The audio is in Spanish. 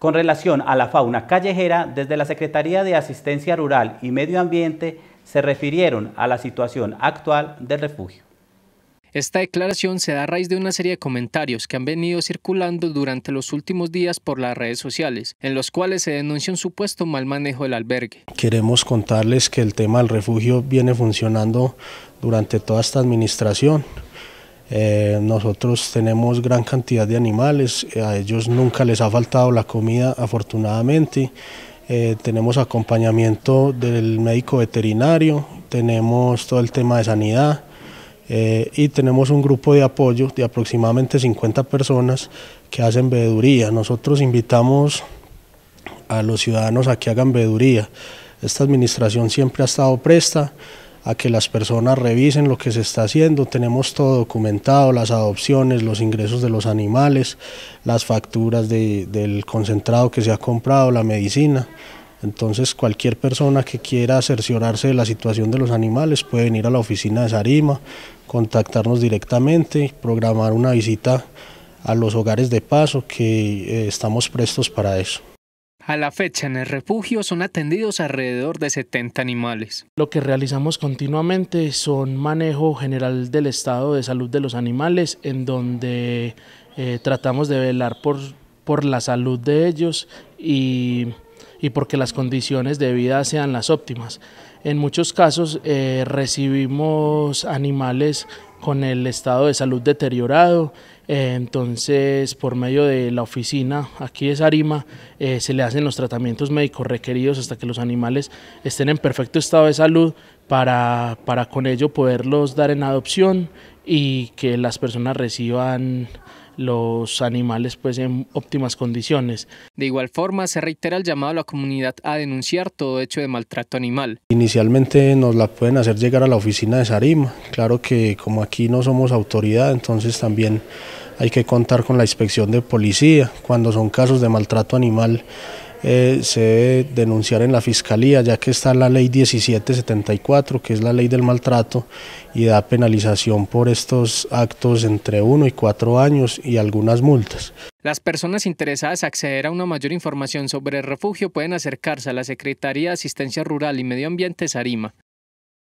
con relación a la fauna callejera, desde la Secretaría de Asistencia Rural y Medio Ambiente se refirieron a la situación actual del refugio. Esta declaración se da a raíz de una serie de comentarios que han venido circulando durante los últimos días por las redes sociales, en los cuales se denuncia un supuesto mal manejo del albergue. Queremos contarles que el tema del refugio viene funcionando durante toda esta administración. Eh, nosotros tenemos gran cantidad de animales, a ellos nunca les ha faltado la comida afortunadamente. Eh, tenemos acompañamiento del médico veterinario, tenemos todo el tema de sanidad eh, y tenemos un grupo de apoyo de aproximadamente 50 personas que hacen veeduría. Nosotros invitamos a los ciudadanos a que hagan veduría Esta administración siempre ha estado presta a que las personas revisen lo que se está haciendo. Tenemos todo documentado, las adopciones, los ingresos de los animales, las facturas del concentrado que se ha comprado, la medicina. Entonces cualquier persona que quiera cerciorarse de la situación de los animales puede venir a la oficina de Sarima, contactarnos directamente, programar una visita a los hogares de paso que eh, estamos prestos para eso. A la fecha, en el refugio son atendidos alrededor de 70 animales. Lo que realizamos continuamente son manejo general del estado de salud de los animales, en donde eh, tratamos de velar por, por la salud de ellos y, porque las condiciones de vida sean las óptimas. En muchos casos eh, recibimos animales con el estado de salud deteriorado. Eh, entonces, por medio de la oficina aquí de Sarima, eh, se le hacen los tratamientos médicos requeridos hasta que los animales estén en perfecto estado de salud para, para con ello poderlos dar en adopción y que las personas reciban los animales pues en óptimas condiciones. De igual forma se reitera el llamado a la comunidad a denunciar todo hecho de maltrato animal. Inicialmente nos la pueden hacer llegar a la oficina de Sarima, claro que como aquí no somos autoridad entonces también hay que contar con la inspección de policía cuando son casos de maltrato animal eh, se debe denunciar en la Fiscalía, ya que está la ley 1774, que es la ley del maltrato, y da penalización por estos actos entre uno y cuatro años y algunas multas. Las personas interesadas a acceder a una mayor información sobre el refugio pueden acercarse a la Secretaría de Asistencia Rural y Medio Ambiente Sarima.